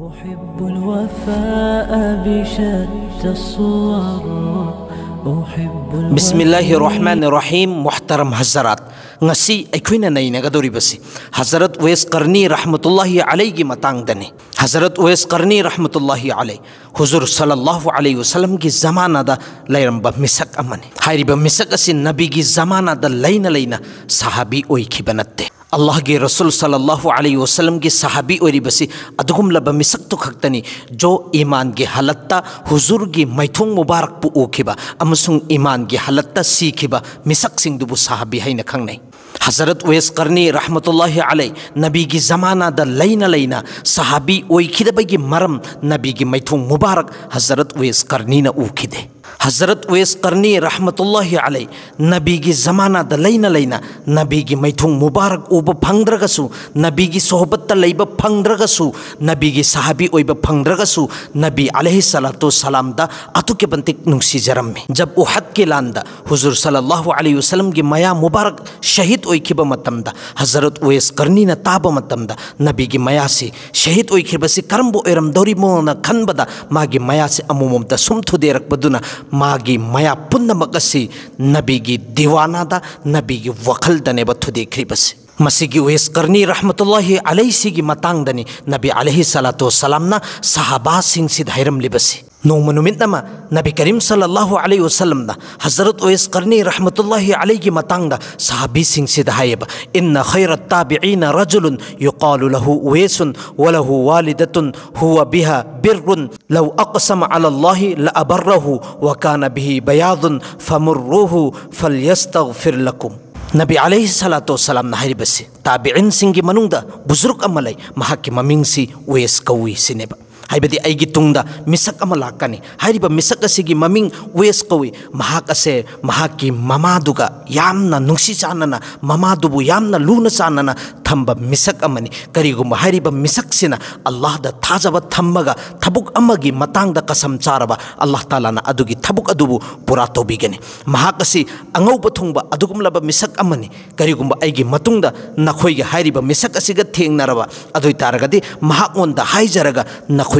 أحب الوفاء بشتى الصور أحب الوفاء بسم الله الرحمن الرحيم محترم حضرات نسي أكوين نينغدوري بسي حضرت ويس قرني رحمة الله عليك متانغدني حضرت اویس کرنی رحمۃ اللہ علیہ حضور صلی اللہ علیہ وسلم کی زمانہ دا لیرم با مسک امنے حیری با مسک اسی نبی کی زمانہ دا لین لین صحابی اوئی کی بنت دے اللہ کے رسول صلی اللہ علیہ وسلم کی صحابی اوری بسی ادغم لبا مسک تو کھکتنی جو ایمان کی حالت تا حضور کی میتھون مبارک پو اوکھی با امسون ایمان کی حالت تا سیکھی با مسک سنگ دبو صحابی ہے نکھنگ نہیں حضرت ویس کرنی رحمت اللہ علیہ نبی کی زمانہ دا لینا لینا صحابی اوی کھدے بگی مرم نبی کی میتھو مبارک حضرت ویس کرنی نا او حضرت ویس کرنی رحمت اللہ علیہ نبی کی زمانہ دا لینا لینا نبی کی میتھوں مبارک اوب فندرگس نبی کی صحبت سوہبت لب فرگو نبی کی سہای ہوب فندرگس نبی علیہ دا اتو کے سلامد نوسی جرم میں جب احد اُہ کی حضور صلی اللہ علیہ وسلم کی میا مبارک شہید دا حضرت ویس کرنی تا دا نبی کی میا سے شہید سے کرم بو دوری کھن بدا اخریسی کی میا سے امومم سمتھو دے رکھ تھودیر ماگی میا پیو نبی دا نبی وقل دے بھدیک ویس کرنی رحمت اللہ علیہ سی متانگ دنی نبی علیہ نا الی سلا سلام سہاب سنسی نو منومتنما نبي كريم صلى الله عليه وسلم دا حضرت اويس قرني رحمة الله عليه متانغ دا صحابي سين سيد هايب إن خير التابعين رجل يقال له اويس وله والدة هو بها بر لو أقسم على الله لأبره وكان به بياض فمروه فليستغفر لكم نبي عليه الصلاة والسلام نهاري بسي تابعين سنجي منوندا بزرق أمالي محاكي ممينسي ويس كوي سينبا ہے تسک لاکیں آسک میم ویس کو مماگان مما لو چاننا تم مسکی کری گسکسی اللہ تاجب تم گاؤن کسم چاو اللہ تبکا توی گا توں گی کئی گود نسک تین ادارے منجرا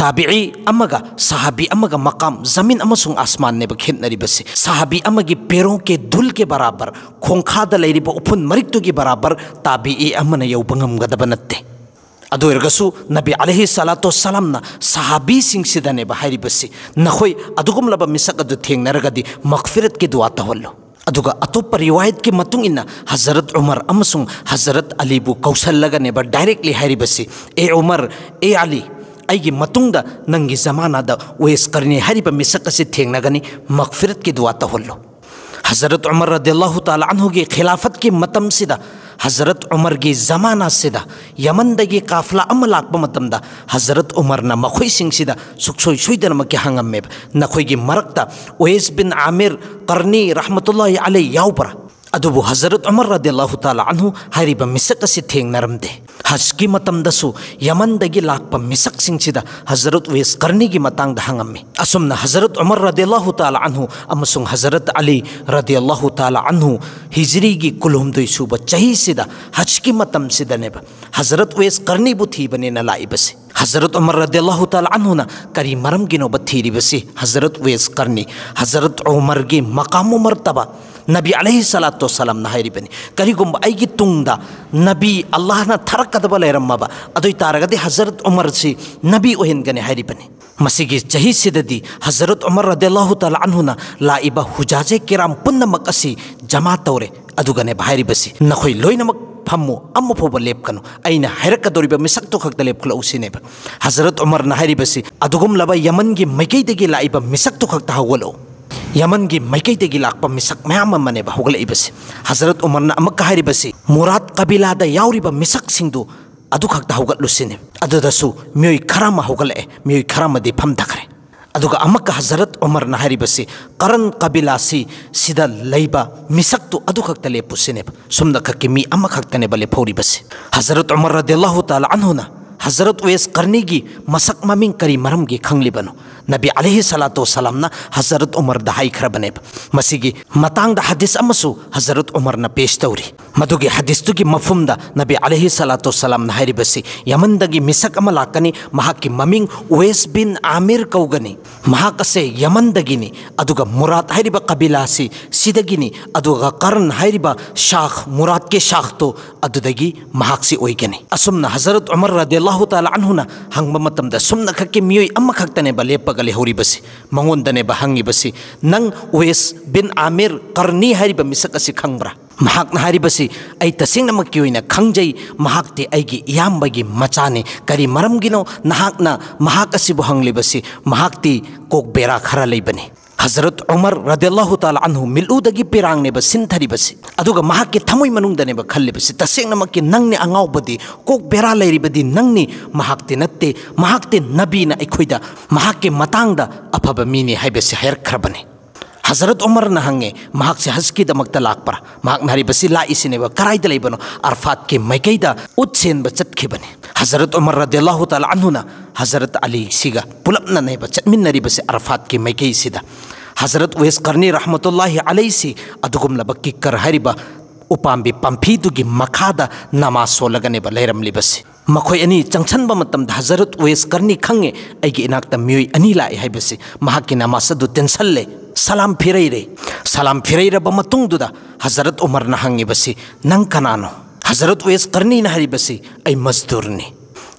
تابعی امگا صحابی امگا مقام زمین امسون آسمان نے بکھن نری بسی صحابی امگی پیروں کے دھل کے برابر کھونکھا کھونکھاد لیری با اپن مرکتو کی برابر تابعی امنا یو بنگم گدبنت دے ادو ارگسو نبی علیہ السلام نا صحابی سنگ سیدھنے با حیری بسی نخوی ادو کم لبا مساق ادو تھینگ نرگا دی مغفرت کی دعا تاولو ادو گا اتو پر روایت کے متنگ انہ حضرت عمر امسون حضرت علی بو کوسل لگنے با ڈائریکلی حیری بسی اے عمر اے علی ꯑꯩꯒꯤ ꯃꯇꯨꯡꯗ ꯅꯪꯒꯤ ꯖꯃꯥꯅꯥꯗ ꯋꯦꯁ ꯀꯔꯅꯤ ꯍꯥꯏꯔꯤꯕ ꯃꯤꯁꯛ ꯑꯁꯤ ꯊꯦꯡꯅꯒꯅꯤ ꯃꯛꯐꯤꯔꯠꯀꯤ ꯗꯨꯋꯥ ꯇꯧꯍꯜꯂꯨ ꯍꯖꯔꯠ ꯎꯃꯔ ꯔꯗꯤꯜꯂꯥꯍꯨ ꯇꯥꯂꯥ ꯑꯟꯍꯨꯒꯤ ꯈꯤꯂꯥꯐꯠꯀꯤ ꯃꯇꯝꯁꯤꯗ ꯍꯖꯔꯠ ꯎꯃꯔꯒꯤ ꯖꯃꯥꯅꯥꯁꯤꯗ ꯌꯃꯟꯗꯒꯤ ꯀꯥꯐꯂꯥ ꯑꯃ ꯂꯥꯛꯄ ꯃꯇꯝꯗ ꯍꯖꯔꯠ ꯎꯃꯔꯅ ꯃꯈꯣꯏꯁꯤꯡꯁꯤꯗ ꯁꯨꯛꯁꯣꯏ ꯁꯣꯏꯗꯅꯃꯛꯀꯤ ꯍꯪꯉꯝꯃꯦꯕ ꯅꯈꯣꯏꯒꯤ ꯃꯔꯛꯇ ꯑꯣꯌꯦꯁ ꯕꯤꯟ ꯑꯥꯃꯤꯔ ꯀꯔꯅꯤ ꯔꯍꯃꯇꯨꯜꯂꯥꯍꯤ ꯑꯂꯩ ꯌꯥꯎꯕ꯭ꯔꯥ اب ہزرت عمر ردی اللہ حال اہو ہے مسکے تھینر ہج کیمدہ یامنگ لاپ مسکرت ویس کرنی ہنزرت عمر ردی اللہ ہُتا عوہ ہزرت الی ردی اللہ تالع اہو ہزریگ کلحد سوب چاہیے ہج کی حضرت ویس کرنی تھی بنے لا حضرت عمر رضی اللہ ہُتال اہونا کری مرم کینو تھی حضرت ویس کرنی حضرت عمر کی مکام مرتبہ نبي عليه الصلاة والسلام نهايري بني كريكم أيجي توندا نبي الله نا ثرك كذب لا يرمى أدوي تارعدي حضرت عمر سي نبي وين غني هايري بني مسيجي جهي سيددي حضرت عمر رضي الله تعالى عنه نا لا إبا حجاجة كرام بند مكسي جماعة توري أدوغني بهايري بسي نخوي لوين مك ꯐꯝꯃꯨ ꯑꯃ ꯐꯥꯎꯕ ꯂꯦꯞꯀꯅꯨ ꯑꯩꯅ ꯍꯥꯏꯔꯛꯀꯗꯧꯔꯤꯕ ꯃꯤꯁꯛꯇꯨ ꯈꯛꯇ ꯂꯦꯞꯈꯠꯂꯛꯎ ꯁꯤꯅꯦꯕ ꯍꯖꯔꯠ ꯎꯃꯔꯅ ꯍꯥꯏꯔꯤꯕꯁꯤ ꯑꯗꯨꯒꯨꯝꯂꯕ ꯌꯃꯟꯒꯤ ꯃꯥꯏꯀꯩꯗꯒꯤ ꯂꯥꯛꯏꯕ ꯃꯤꯁꯛꯇꯨ ꯈꯛꯇ ꯍꯧꯒꯠꯂꯛꯎ ꯌꯃꯟꯒꯤ ꯃꯥꯏꯀꯩꯗꯒꯤ ꯂꯥꯛꯄ ꯃꯤꯁꯛ ꯃꯌꯥꯝ ꯑꯃꯅꯦꯕ ꯍꯧꯒꯠꯂꯛꯏꯕꯁꯤ ꯍꯖꯔꯠ ꯎꯃꯔꯅ ꯑꯃꯨꯛꯀ ꯍꯥꯏꯔꯤꯕꯁꯤ ꯃꯨꯔꯥꯠ ꯀꯕꯤꯂꯥꯗ ꯌꯥꯎꯔꯤꯕ ꯃꯤꯁꯛꯁꯤꯡꯗꯨ ꯑꯗꯨ ꯈꯛꯇ ꯍꯧꯒꯠꯂꯨꯁꯤꯅꯤ ꯑꯗꯨꯗꯁꯨ ꯃꯤꯑꯣꯏ ꯈꯔꯃ ꯍꯧꯒꯠꯂꯛꯑꯦ ꯃꯤꯑꯣꯏ ꯈꯔꯃꯗꯤ ꯐꯝꯊꯈ꯭ꯔꯦ ꯑꯗꯨꯒ ꯑꯃꯛꯀ ꯍꯖꯔꯠ ꯑꯃꯔꯅ ꯍꯥꯏꯔꯤꯕꯁꯤ ꯀꯔꯟ ꯀꯕꯤꯂꯥꯁꯤ ꯁꯤꯗ ꯂꯩꯕ ꯃꯤꯁꯛꯇꯨ ꯑꯗꯨꯈꯛꯇ ꯂꯦꯞꯄꯨꯁꯤꯅꯦꯕ ꯁꯨꯝꯅ ꯈꯛꯀꯤ ꯃꯤ ꯑꯃꯈꯛꯇꯅꯦꯕ ꯂꯦꯞꯍꯧꯔꯤꯕꯁꯤ ꯍꯖꯔꯠ ꯑꯃꯔ ꯔꯗꯤꯜꯂꯥꯍꯨ ꯇꯥꯂꯥ ꯑꯟꯍꯨꯅ ꯍꯖꯔꯠ ꯋꯦꯁ ꯀꯔꯅꯤꯒꯤ ꯃꯁꯛ ꯃꯃꯤꯡ ꯀꯔꯤ ꯃꯔꯝꯒꯤ ꯈꯪꯂꯤꯕꯅꯣ ꯅꯕꯤ ꯑꯂꯩꯍꯤ ꯁꯂꯥꯇꯨ ꯁꯂꯥꯝꯅ ꯍꯖꯔꯠ ꯎꯃꯔꯗ ꯍꯥꯏꯈ꯭ꯔꯕꯅꯦꯕ ꯃꯁꯤꯒꯤ ꯃꯇꯥꯡꯗ ꯍꯗꯤꯁ ꯑꯃꯁꯨ ꯍꯖꯔꯠ ꯎꯃꯔꯅ ꯄꯦꯁ ꯇꯧꯔꯤ مدوگی حدیث کی مفہوم دا نبی علیہ السلام نحری بسی یمن دا گی مسک عمل آکنی مہا کی ممینگ ویس بن آمیر کوگنی مہا کسے یمن دا گی نی ادوگا مراد حیری با قبیلہ آسی سی دا گی نی ادوگا قرن حیری با شاخ مراد کے شاخ تو ادو دا گی مہا کسی اوئی گنی اسمنا حضرت عمر رضی اللہ تعالی عنہ نا ہنگ ممتم دا سمنا ککی میوی اما کھکتنے با لیپا گلی ہوری بسی مہون دنے با ہنگی بسی ننگ ویس بن آمیر قرنی حیری با مسک اسی کھنگ برا مسکیو خوبی اعبے مچنی کری ممکنگ نا ہنلی کاک بیرا خر حضرت عمر رضی اللہ تعالی عنہ ادوگا کے با تالا انہو ملو نمک سنتریسی ننگ نے انگاو بدی کوک بیرا بدی ننگ نے تے نتے نننی تے نبی نا دا دا کے نکلدی مت ہے بھی ہر کھر بنے हजरत उमरना हंगे महसे हजकीदमक्ता लापर महसी लाइसीब कराइद लेबनो अरफात के मैकईद उत्सेब चतने हजरत उमर रद्लाह तला हजरत अली पुलप चमीनरीबे अरफात के मैकई हजरत वेस कर्नी रहमतुल्ला अलैसी अगुमलब किकर उपाम्बी पाम्फीदुगी मखादा नमा सोलगनेब लेरमलिबसे मखोय अनि चंछनब मतमद हजरत वेस कर्नी खंगे एगी इनाक्ता म्युई अनि लाए हाइबसे महाकी नमासदु टेंशन ले salam phirai salam phirai ra ba matung du da hazrat umar na hangi basi nang kanano hazrat wes karni na hari basi ai mazdur ni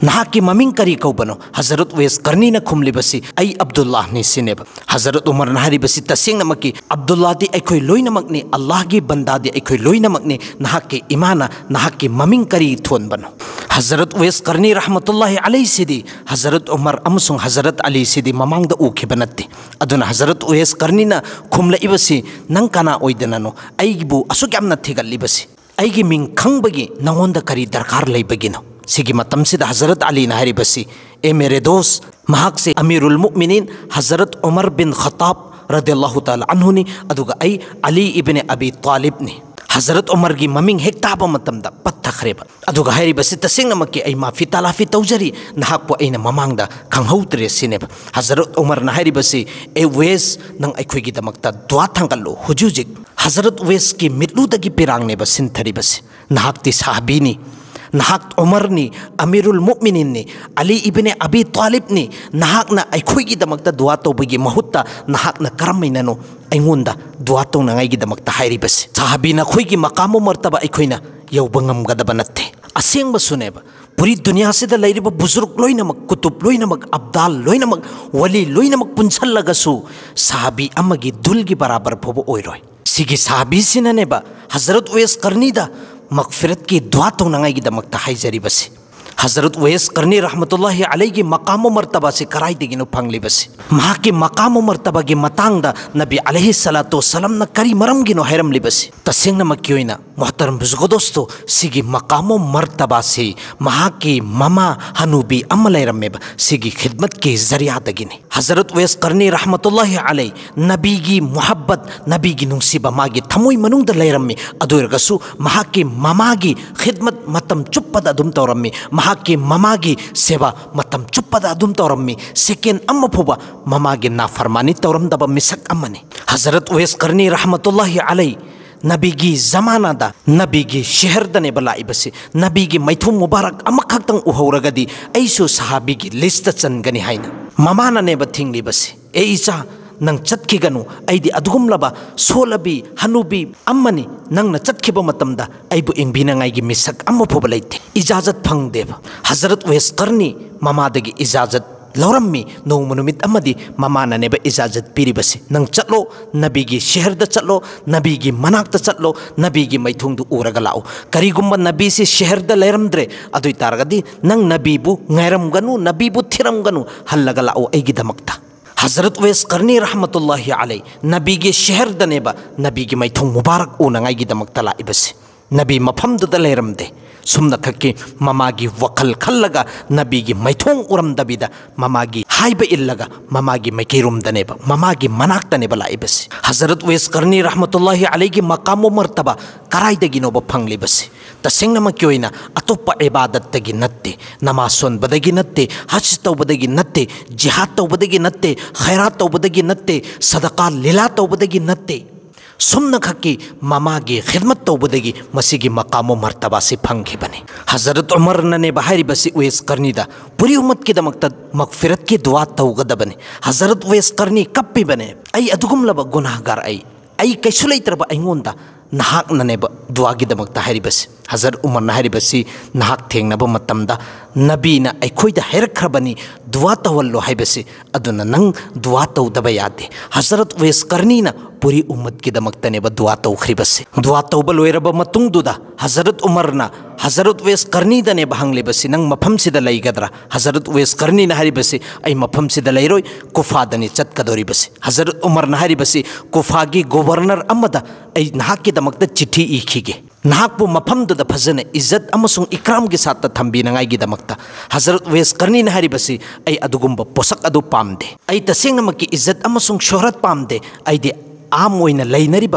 ناک کی منگ کرین حضرت ویس کرنی بسی ای عبداللہ کملی بزرت امر ہے تسین ابد اللہ ایک لوکنی اللہ کی بندی لوکنی ناکی عما نحکی میم کری تھون بنو حضرت ویس کرنی رحمت اللہ علیہ علی ہزرت عمر اسزرت الی مماند اب نتنا حضرت ویس کرنی کم لوگ نا کنا اصلی من کنبگی نگن کری درکار بگی نو سید حضرت علی نہری بسی اے میرے دوست محق سے امیر المؤمنین حضرت عمر بن خطاب رضی اللہ تعالی عنہ نے ہل ای علی ابن ابی طالب ابھی کوالیپنی ہزرت امرگ ممنگ ہیک تاو مم پھری سے تس نمکی تلافی عمر ناپو بسی اے ویس بزرت ای ناریس گی دمکتا دعا حجو جک حضرت ویس کی دا کی پیرانگ نے با بسی نحق تی صحابی نی نہت عمر نی امیر المؤمنین نی علی ابن ابھی تعلیب نحکا اکویت دو تب کی مہت تا کرم نحک کرمینو دا دعا تو تونی بس صحابی بھی نکو کی مقام مرتبہ اکوئی یو بنگم بمگد نتے اسیں با پوری دنیا سے دا با بزرگ لوئی نمک کتب لوئی نمک عبدال لوئی نمک ولی لوئی نمک لوک صحابی امگی دل کی برابر اوئی روئی سیگی صحابی با حضرت ویس کرنی دا ꯃꯛꯐꯤꯔꯠꯀꯤ ꯗꯨꯋꯥ ꯇꯧꯅꯉꯥꯏꯒꯤꯗꯃꯛꯇ ꯍꯥꯏꯖꯔꯤꯕꯁꯤ حضرت ویس کرنی رحمت اللہ علیہ کی مقام و مرتبہ سے کرائی دیگی نو پھنگلی بسی مہا کی مقام و مرتبہ کی مطانگ دا نبی علیہ السلام نا کری مرم گی نو حیرم لی بسی تسینگ نا مکیوئی نا محترم بزگو دوستو سیگی مقام و مرتبہ سے مہا کی مما ہنو بی عمل ایرم میں با سیگی خدمت کی ذریعہ دگی نی حضرت ویس کرنی رحمت اللہ علیہ نبی کی محبت نبی کی نوسی با مہا کی تموی منون در لیرم میں ادوئر گسو مہا کی مما کی خدمت متم چپ ادم تورم میں مما سیو مم چم تم سیكین مما غفرمانی تومد مسکی حضرت اویس كرنی رحمت اللہ علائی نبی ذماند نبی شہردنے لاس نبی میتھوں موبارک اہور گیس سہایگ لیسٹ چنگنی ہے مما تھیسے ایچ ن چ گ سول لو ہنوبی نن چمد ابو اینی نہیں مسک اجازت فندے حضرت ویسکرنی مماجی اجاجت لومی نو نمٹما مماجت پیریس نا چلو نبی سہرد چلو نبی مناک چلو نبی میتھوں ارگ لاؤ کری گی سے سہرد لرمدر اردو نبی گائیر گیب تیرم گل گا لاؤ ایکد حضرت ویس کرنی رحمت اللہ علیہ نبی کے با نبی مبارک مائت موبارک اناک لاسے نبی مفدے سمکی مما کی وقل خلگ نبی میتھوں ارمد بھید مما کی حائگ مما کے مائکروم مما کی مناکنی لائیب سے حضرت ویس کرنی رحمت اللہ علی گامرت کرائد کی فنلیبس تس نمک اتوا ابدی نماز سونب ہوں نتاد نتے خیرات نتے سدقا لیلا سمقی مما کے خیدمت تبدیلی مس کے مقام مرتب سے فن کی بنیرت امریک اویس کرنی پریو مت کیمکت مکفرت کی دو تو گژت اویس کرنی کپیبنی اگمبار ایسا اگوند ناگ نو کیمکت آب سے ہزرت امر ہے آہ تھو نبی اکودربنی دو توہلو ہے اُن دا توب یادے ہزرت ویس کرنی پری عمد کی دمتنے دو تب سے دوا تب لوگ ہزرت امرن ہزرت ویس کرنیب ہنلی نفسیرا ہزرت ویس کرنی سے مفسید لرو کفا دوریسی ہزرت عمر نریفا گوبرنرد نحا کید چیٹھی کی گے مفم نہاکپ مفن امسون اکرام کی ساتھ تم بھی نہیںرت ویسکرنی آئی پوسک ادو پام دے ای تسمک کی عزت سہرت پامدے ایم اور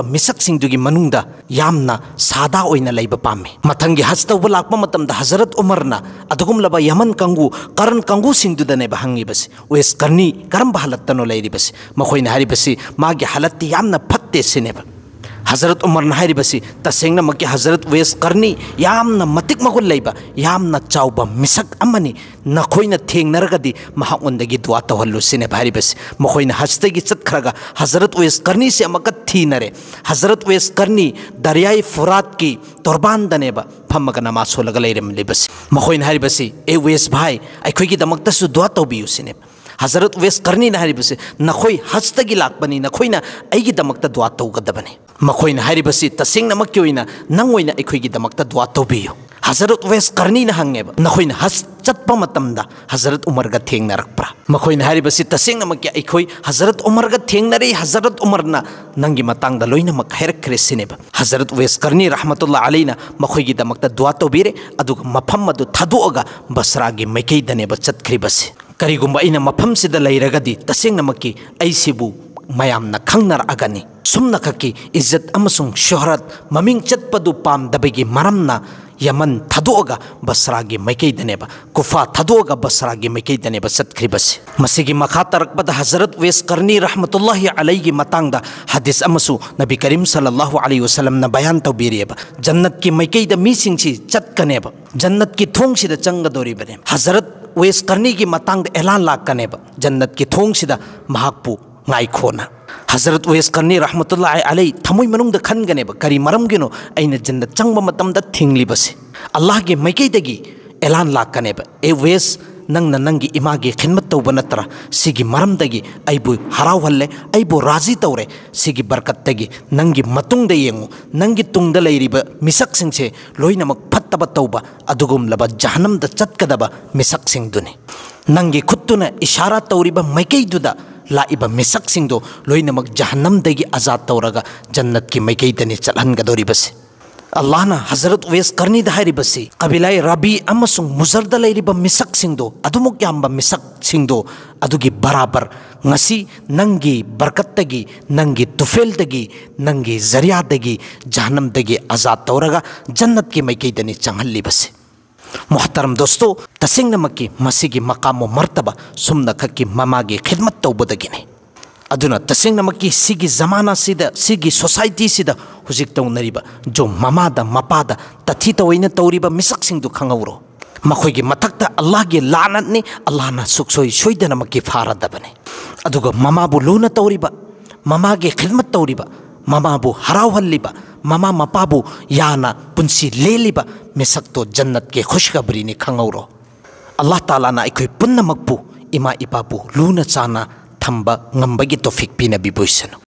مسکاوی پا مت ہز تب لاپ ہزرت عمرنا یامن کا ہنبسی ویسکرنی کارب ہلت نوسی موئی نے آپ سے ملتی فتح حضرت عمر آسینک حضرت ویس کرنی یام متک مغل یام لب مسکی نکونا تھے نرگی منگی دو توہل سے آبی سے موئی نز تٹرا حضرت ویس کرنی سے امکت تھی نرے حضرت ویس کرنی دریائی فرات کی دنے با نماز تورباندنیب فما نما سولہ موئی بسی اے ویس بھائی کی دمکتا اکوئی کیمکت سے دو تبھی حضرت ویس کرنی نہ بسی سے نکو ہجتے لاکنی نکونا یہ تو گبنی مونا ہوسینک کی ننگید دعا توبیو حضرت ویس کرنی نہ ہنگے نکونا چند حضرت عمر گا تھینگ گھیکر موئی نے آسینک اکو حضرت عمر گا تھینگ تے نی ہزرت عمرنا ننگ لوگ ہورکرے اس نے حضرت ویس کرنی رحمت اللہ علینا دعا ادوگ علی مط تبھی مفت بسرا کی مائکدنے مفم سے کئی گفری تسین میاں کنرکنی اسکی عجتمس شہرت میم چتھو پام یا یمن تھادو بسرا کی با کفا تھا بسرا با چتخب سے مس کے مختار حضرت ویس کرنی رحمت اللہ علائی کی امسو نبی کریم اللہ علیہ وسلم بیان با جنت کی مائک با جنت کی توں دا چنگ دوری حضرت ویس کرنی اعلان لاکنے جنت کی تھونگ محاق پو گائیخونا حضرت وویس کنیر رحمۃ اللہ اے المن خنگنے والی مرم کینو جن چند تھیلی مائک لاکنے اے ویس ننگا خیمت تب نترا اب ہرا ہلے اب راضی تورے اس کی برقت کی ننگو نن کی تعلیم مسکن سے لوگ فتب تب لب جہنمد چکد مسکن ختونا اسارا توہری مائک لا مسکو لونا ذہنم آزاد تورا جنت کی مائکدنی چل ہنگ دور سے اللہ حضرت ویس کرنید ہوبیلائی رایوم مزرد مسکسو مسکنو برابر نگ کی برکت کی ننگ توفیل تھی نگری جہنمد آزاد تورہ جنٹ کی مائکدنی چنہلیب سے محترم دوستو سٹو تسین مقام مرتب سمدھک مما کے خدمت تبدیلی نہیں اُن تس کی جماعت سے سوسائٹی سے ہزری جو مما مپ تعیل توہی مسکن کھور کی مت اللہ لانے الا سوس کی فا رہب نہیں مما بو لونا توریبا مما کی خدمت توریبا مما بو تما ہرا mama mapabu yana punsi leli mesakto jannat ke khushkhabri ni khangauro Allah taala na ikoi punna makpu ima ipa luna chana thamba ngamba gi tofik pina biboisano